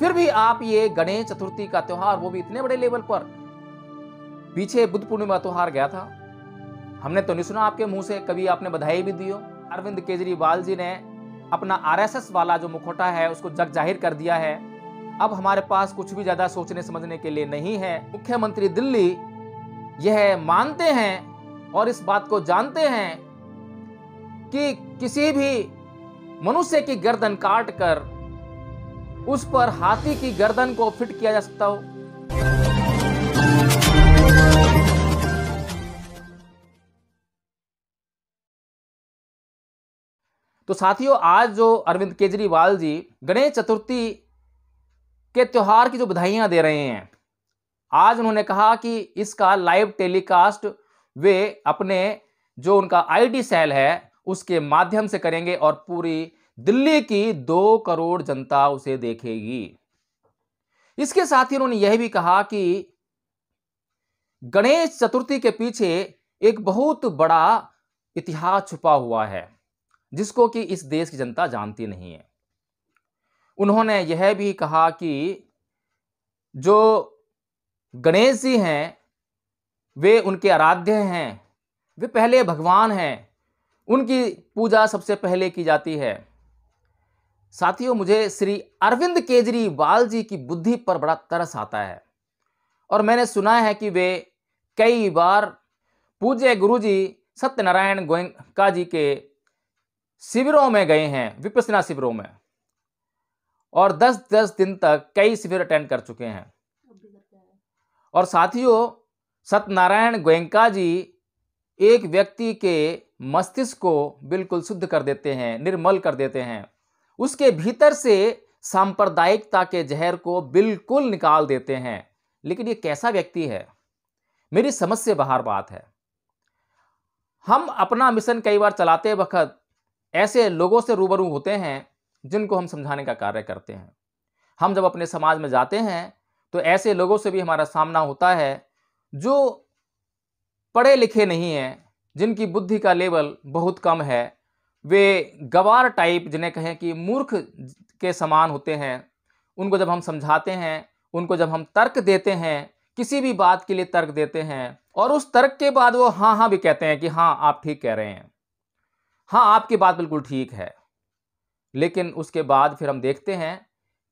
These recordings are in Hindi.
फिर भी आप ये गणेश चतुर्थी का त्यौहार वो भी इतने बड़े लेवल पर पीछे बुद्ध पूर्णिमा त्यौहार गया था हमने तो नहीं सुना आपके मुंह से कभी आपने बधाई भी दी हो अरविंद केजरीवाल जी ने अपना आरएसएस वाला जो मुखोटा है उसको जग जाहिर कर दिया है अब हमारे पास कुछ भी ज़्यादा सोचने समझने के लिए नहीं है मुख्यमंत्री दिल्ली यह मानते हैं और इस बात को जानते हैं कि किसी भी मनुष्य की गर्दन काट कर उस पर हाथी की गर्दन को फिट किया जा सकता हो तो साथियों आज जो अरविंद केजरीवाल जी गणेश चतुर्थी के त्यौहार की जो बधाइयां दे रहे हैं आज उन्होंने कहा कि इसका लाइव टेलीकास्ट वे अपने जो उनका आईटी सेल है उसके माध्यम से करेंगे और पूरी दिल्ली की दो करोड़ जनता उसे देखेगी इसके साथ ही उन्होंने यह भी कहा कि गणेश चतुर्थी के पीछे एक बहुत बड़ा इतिहास छुपा हुआ है जिसको कि इस देश की जनता जानती नहीं है उन्होंने यह भी कहा कि जो गणेश जी हैं वे उनके आराध्य हैं वे पहले भगवान हैं उनकी पूजा सबसे पहले की जाती है साथियों मुझे श्री अरविंद केजरीवाल जी की बुद्धि पर बड़ा तरस आता है और मैंने सुना है कि वे कई बार पूज्य गुरु जी सत्यनारायण गोयंका जी के शिविरों में गए हैं विपसना शिविरों में और 10-10 दिन तक कई शिविर अटेंड कर चुके हैं और साथियों सत्यनारायण गोयंका जी एक व्यक्ति के मस्तिष्क को बिल्कुल शुद्ध कर देते हैं निर्मल कर देते हैं उसके भीतर से सांप्रदायिकता के जहर को बिल्कुल निकाल देते हैं लेकिन ये कैसा व्यक्ति है मेरी समझ से बाहर बात है हम अपना मिशन कई बार चलाते वक्त ऐसे लोगों से रूबरू होते हैं जिनको हम समझाने का कार्य करते हैं हम जब अपने समाज में जाते हैं तो ऐसे लोगों से भी हमारा सामना होता है जो पढ़े लिखे नहीं हैं जिनकी बुद्धि का लेवल बहुत कम है वे गवार टाइप जिन्हें कहें कि मूर्ख के समान होते हैं उनको जब हम समझाते हैं उनको जब हम तर्क देते हैं किसी भी बात के लिए तर्क देते हैं और उस तर्क के बाद वो हाँ हाँ भी कहते हैं कि हाँ आप ठीक कह रहे हैं हाँ आपकी बात बिल्कुल ठीक है लेकिन उसके बाद फिर हम देखते हैं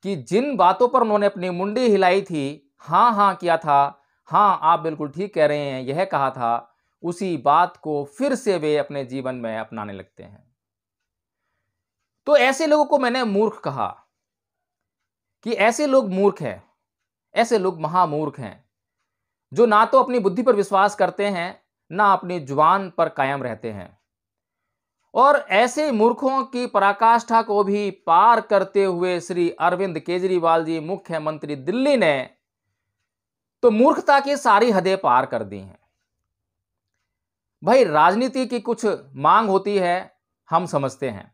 कि जिन बातों पर उन्होंने अपनी मुंडी हिलाई थी हाँ हाँ किया था हाँ आप बिल्कुल ठीक कह रहे हैं यह कहा था उसी बात को फिर से वे अपने जीवन में अपनाने लगते हैं तो ऐसे लोगों को मैंने मूर्ख कहा कि ऐसे लोग मूर्ख हैं ऐसे लोग महामूर्ख हैं जो ना तो अपनी बुद्धि पर विश्वास करते हैं ना अपनी जुबान पर कायम रहते हैं और ऐसे मूर्खों की पराकाष्ठा को भी पार करते हुए श्री अरविंद केजरीवाल जी मुख्यमंत्री दिल्ली ने तो मूर्खता की सारी हदें पार कर दी हैं भाई राजनीति की कुछ मांग होती है हम समझते हैं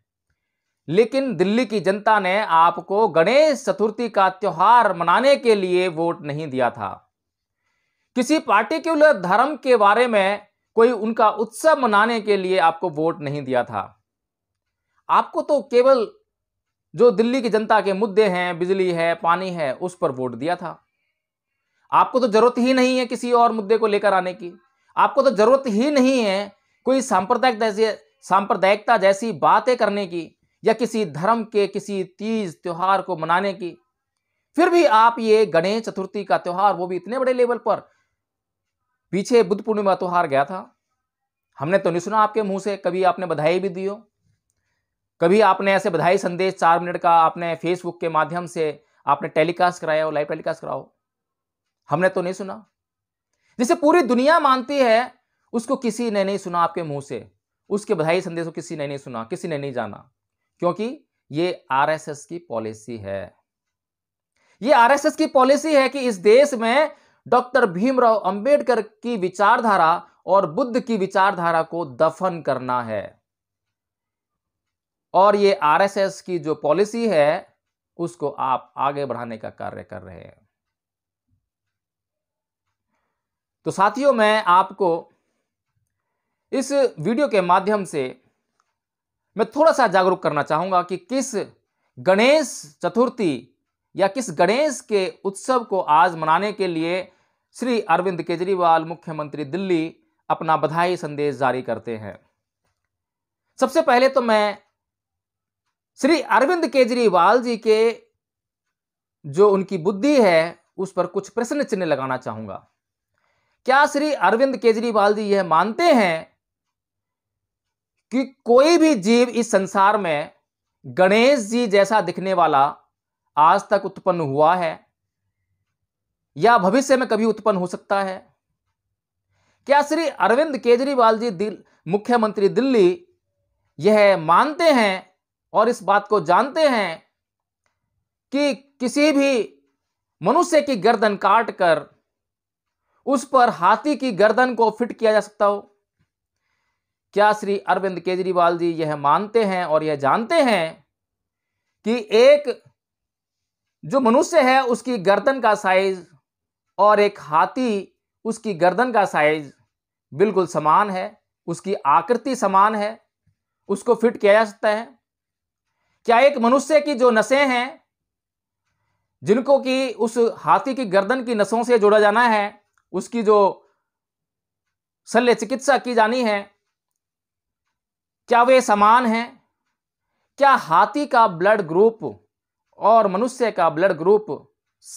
लेकिन दिल्ली की जनता ने आपको गणेश चतुर्थी का त्यौहार मनाने के लिए वोट नहीं दिया था किसी पार्टिकुलर धर्म के बारे में कोई उनका उत्सव मनाने के लिए आपको वोट नहीं दिया था आपको तो केवल जो दिल्ली की जनता के मुद्दे हैं बिजली है पानी है उस पर वोट दिया था आपको तो जरूरत ही नहीं है किसी और मुद्दे को लेकर आने की आपको तो जरूरत ही नहीं है कोई सांप्रदायिक जैसी सांप्रदायिकता जैसी बातें करने की या किसी धर्म के किसी तीज त्यौहार को मनाने की फिर भी आप ये गणेश चतुर्थी का त्यौहार वो भी इतने बड़े लेवल पर पीछे बुद्ध पूर्णिमा त्यौहार गया था हमने तो नहीं सुना आपके मुंह से कभी आपने बधाई भी दी हो कभी आपने ऐसे बधाई संदेश चार मिनट का आपने फेसबुक के माध्यम से आपने टेलीकास्ट कराया हो लाइव टेलीकास्ट कराओ हमने तो नहीं सुना जिसे पूरी दुनिया मानती है उसको किसी ने नहीं सुना आपके मुंह से उसके बधाई संदेश को किसी ने नहीं सुना किसी ने नहीं जाना क्योंकि ये आरएसएस की पॉलिसी है ये आरएसएस की पॉलिसी है कि इस देश में डॉक्टर भीमराव अंबेडकर की विचारधारा और बुद्ध की विचारधारा को दफन करना है और ये आरएसएस की जो पॉलिसी है उसको आप आगे बढ़ाने का कार्य कर रहे हैं तो साथियों मैं आपको इस वीडियो के माध्यम से मैं थोड़ा सा जागरूक करना चाहूँगा कि किस गणेश चतुर्थी या किस गणेश के उत्सव को आज मनाने के लिए श्री अरविंद केजरीवाल मुख्यमंत्री दिल्ली अपना बधाई संदेश जारी करते हैं सबसे पहले तो मैं श्री अरविंद केजरीवाल जी के जो उनकी बुद्धि है उस पर कुछ प्रश्न चिन्ह लगाना चाहूंगा क्या श्री अरविंद केजरीवाल जी यह मानते हैं कि कोई भी जीव इस संसार में गणेश जी जैसा दिखने वाला आज तक उत्पन्न हुआ है या भविष्य में कभी उत्पन्न हो सकता है क्या श्री अरविंद केजरीवाल जी दिल मुख्यमंत्री दिल्ली यह मानते हैं और इस बात को जानते हैं कि किसी भी मनुष्य की गर्दन काट कर उस पर हाथी की गर्दन को फिट किया जा सकता हो क्या श्री अरविंद केजरीवाल जी यह मानते हैं और यह जानते हैं कि एक जो मनुष्य है उसकी गर्दन का साइज और एक हाथी उसकी गर्दन का साइज बिल्कुल समान है उसकी आकृति समान है उसको फिट किया जा सकता है क्या एक मनुष्य की जो नसें हैं जिनको कि उस हाथी की गर्दन की नसों से जोड़ा जाना है उसकी जो शल्य चिकित्सा की जानी है क्या वे समान हैं क्या हाथी का ब्लड ग्रुप और मनुष्य का ब्लड ग्रुप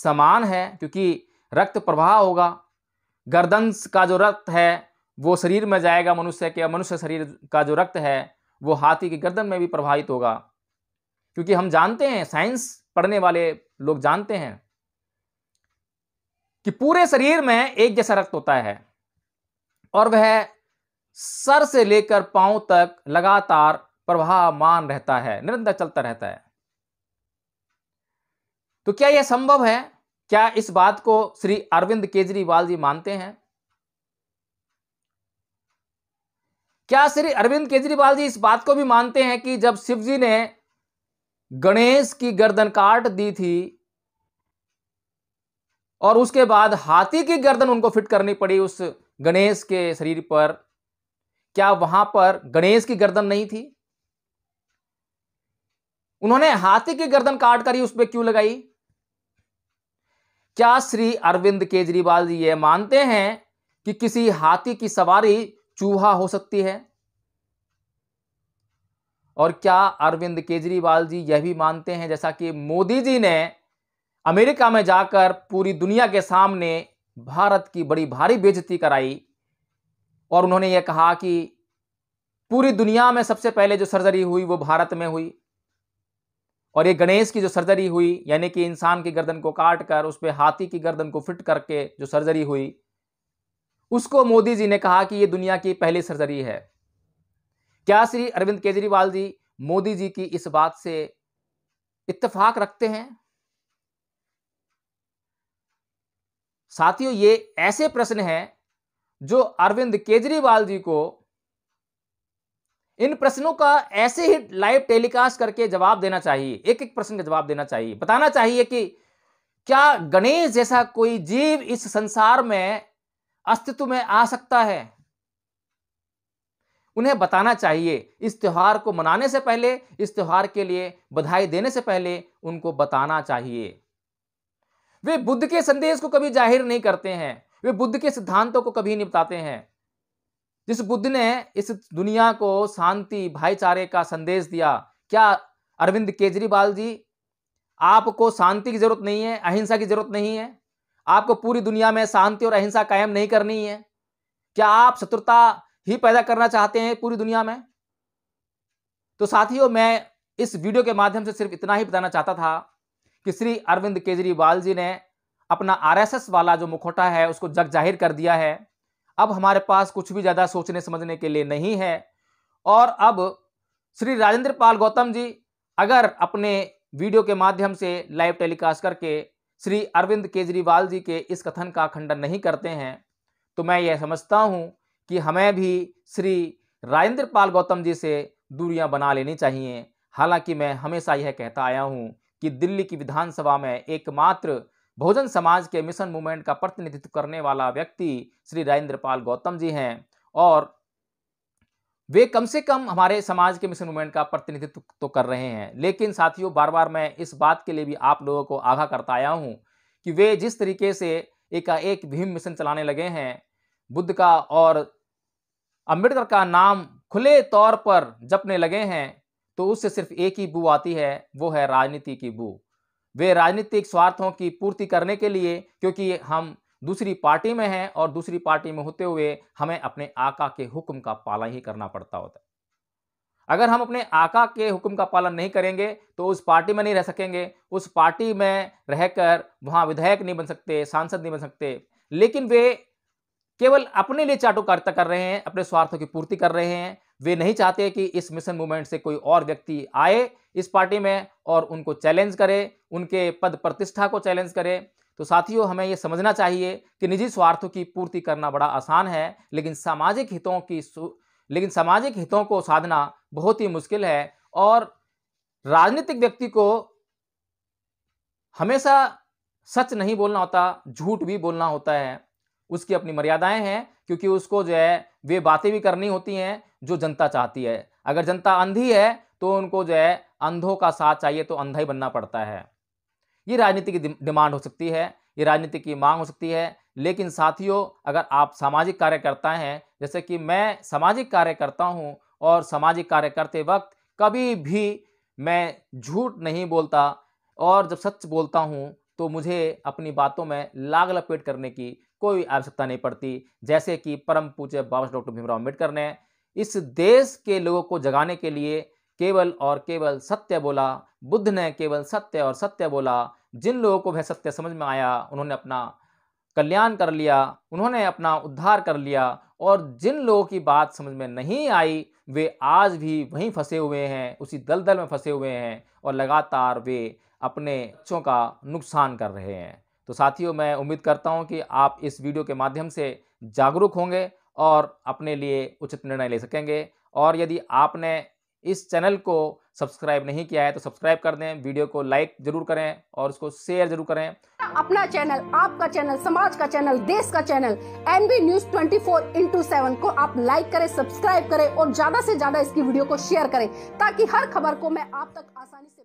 समान है क्योंकि रक्त प्रवाह होगा गर्दन का जो रक्त है वो शरीर में जाएगा मनुष्य के मनुष्य शरीर का जो रक्त है वो हाथी की गर्दन में भी प्रभावित होगा क्योंकि हम जानते हैं साइंस पढ़ने वाले लोग जानते हैं कि पूरे शरीर में एक जैसा रक्त होता है और वह सर से लेकर पांव तक लगातार प्रभावमान रहता है निरंतर चलता रहता है तो क्या यह संभव है क्या इस बात को श्री अरविंद केजरीवाल जी मानते हैं क्या श्री अरविंद केजरीवाल जी इस बात को भी मानते हैं कि जब शिवजी ने गणेश की गर्दन काट दी थी और उसके बाद हाथी की गर्दन उनको फिट करनी पड़ी उस गणेश के शरीर पर क्या वहां पर गणेश की गर्दन नहीं थी उन्होंने हाथी की गर्दन काट कर ही उस पर क्यों लगाई क्या श्री अरविंद केजरीवाल जी ये मानते हैं कि किसी हाथी की सवारी चूहा हो सकती है और क्या अरविंद केजरीवाल जी यह भी मानते हैं जैसा कि मोदी जी ने अमेरिका में जाकर पूरी दुनिया के सामने भारत की बड़ी भारी बेजती कराई और उन्होंने ये कहा कि पूरी दुनिया में सबसे पहले जो सर्जरी हुई वो भारत में हुई और ये गणेश की जो सर्जरी हुई यानी कि इंसान की गर्दन को काट कर उस पर हाथी की गर्दन को फिट करके जो सर्जरी हुई उसको मोदी जी ने कहा कि ये दुनिया की पहली सर्जरी है क्या श्री अरविंद केजरीवाल जी मोदी जी की इस बात से इत्तेफाक रखते हैं साथियों ये ऐसे प्रश्न हैं जो अरविंद केजरीवाल जी को इन प्रश्नों का ऐसे ही लाइव टेलीकास्ट करके जवाब देना चाहिए एक एक प्रश्न का जवाब देना चाहिए बताना चाहिए कि क्या गणेश जैसा कोई जीव इस संसार में अस्तित्व में आ सकता है उन्हें बताना चाहिए इस त्यौहार को मनाने से पहले इस त्यौहार के लिए बधाई देने से पहले उनको बताना चाहिए वे बुद्ध के संदेश को कभी जाहिर नहीं करते हैं वे बुद्ध के सिद्धांतों को कभी नहीं बताते हैं जिस बुद्ध ने इस दुनिया को शांति भाईचारे का संदेश दिया क्या अरविंद केजरीवाल जी आपको शांति की जरूरत नहीं है अहिंसा की जरूरत नहीं है आपको पूरी दुनिया में शांति और अहिंसा कायम नहीं करनी है क्या आप शत्रुता ही पैदा करना चाहते हैं पूरी दुनिया में तो साथियों मैं इस वीडियो के माध्यम से सिर्फ इतना ही बताना चाहता था कि श्री अरविंद केजरीवाल जी ने अपना आरएसएस वाला जो मुखौटा है उसको जग जाहिर कर दिया है अब हमारे पास कुछ भी ज़्यादा सोचने समझने के लिए नहीं है और अब श्री राजेंद्र पाल गौतम जी अगर अपने वीडियो के माध्यम से लाइव टेलीकास्ट करके श्री अरविंद केजरीवाल जी के इस कथन का खंडन नहीं करते हैं तो मैं यह समझता हूँ कि हमें भी श्री राजेंद्र पाल गौतम जी से दूरियां बना लेनी चाहिए हालांकि मैं हमेशा यह कहता आया हूं कि दिल्ली की विधानसभा में एकमात्र बहुजन समाज के मिशन मूवमेंट का प्रतिनिधित्व करने वाला व्यक्ति श्री राजेंद्र पाल गौतम जी हैं और वे कम से कम हमारे समाज के मिशन मूवमेंट का प्रतिनिधित्व तो कर रहे हैं लेकिन साथियों बार बार मैं इस बात के लिए भी आप लोगों को आगाह करता आया हूँ कि वे जिस तरीके से एक एक भीम मिशन चलाने लगे हैं बुद्ध का और अम्बेडकर का नाम खुले तौर पर जपने लगे हैं तो उससे सिर्फ एक ही बू आती है वो है राजनीति की बू वे राजनीतिक स्वार्थों की पूर्ति करने के लिए क्योंकि हम दूसरी पार्टी में हैं और दूसरी पार्टी में होते हुए हमें अपने आका के हुक्म का पालन ही करना पड़ता होता है अगर हम अपने आका के हुक्म का पालन नहीं करेंगे तो उस पार्टी में नहीं रह सकेंगे उस पार्टी में रहकर वहाँ विधायक नहीं बन सकते सांसद नहीं बन सकते लेकिन वे केवल अपने लिए चाटुकारिता कर रहे हैं अपने स्वार्थों की पूर्ति कर रहे हैं वे नहीं चाहते कि इस मिशन मूवमेंट से कोई और व्यक्ति आए इस पार्टी में और उनको चैलेंज करे उनके पद प्रतिष्ठा को चैलेंज करे तो साथियों हमें ये समझना चाहिए कि निजी स्वार्थों की पूर्ति करना बड़ा आसान है लेकिन सामाजिक हितों की लेकिन सामाजिक हितों को साधना बहुत ही मुश्किल है और राजनीतिक व्यक्ति को हमेशा सच नहीं बोलना होता झूठ भी बोलना होता है उसकी अपनी मर्यादाएं हैं क्योंकि उसको जो है वे बातें भी करनी होती हैं जो जनता चाहती है अगर जनता अंधी है तो उनको जो है अंधों का साथ चाहिए तो अंधा ही बनना पड़ता है ये राजनीति की डिमांड हो सकती है ये राजनीति की मांग हो सकती है लेकिन साथियों अगर आप सामाजिक कार्यकर्ता हैं जैसे कि मैं सामाजिक कार्य करता हूँ और सामाजिक कार्य करते वक्त कभी भी मैं झूठ नहीं बोलता और जब सच बोलता हूँ तो मुझे अपनी बातों में लाग लपेट करने की कोई आवश्यकता नहीं पड़ती जैसे कि परम पूज्य बाबा डॉक्टर भीमराव अम्बेडकर ने इस देश के लोगों को जगाने के लिए केवल और केवल सत्य बोला बुद्ध ने केवल सत्य और सत्य बोला जिन लोगों को वह सत्य समझ में आया उन्होंने अपना कल्याण कर लिया उन्होंने अपना उद्धार कर लिया और जिन लोगों की बात समझ में नहीं आई वे आज भी वहीं फंसे हुए हैं उसी दलदल में फंसे हुए हैं और लगातार वे अपने बच्चों का नुकसान कर रहे हैं तो साथियों मैं उम्मीद करता हूँ कि आप इस वीडियो के माध्यम से जागरूक होंगे और अपने लिए उचित निर्णय ले सकेंगे और यदि आपने इस चैनल को सब्सक्राइब नहीं किया है तो सब्सक्राइब कर दें वीडियो को लाइक जरूर करें और उसको शेयर जरूर करें अपना चैनल आपका चैनल समाज का चैनल देश का channel NB news 24 four into seven को आप लाइक करें सब्सक्राइब करें और ज्यादा से ज्यादा इसकी वीडियो को शेयर करें ताकि हर खबर को मैं आप तक आसानी